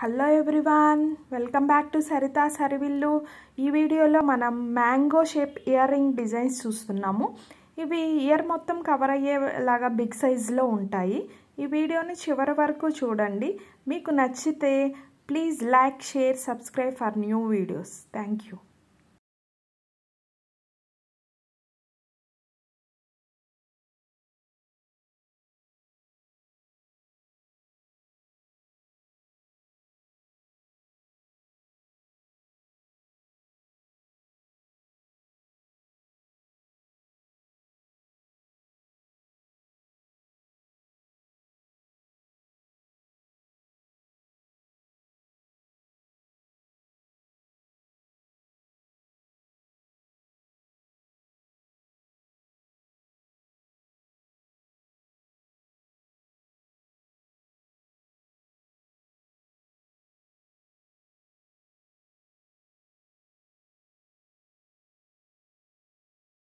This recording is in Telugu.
hello everyone welcome back to Sarita Sarivillu ఈ వీడియోలో మనం mango shape earring designs చూస్తున్నాము ఇవి ఇయర్ మొత్తం కవర్ అయ్యేలాగా బిగ్ సైజులో ఉంటాయి ఈ వీడియోని చివరి వరకు చూడండి మీకు నచ్చితే please like share subscribe for new videos thank you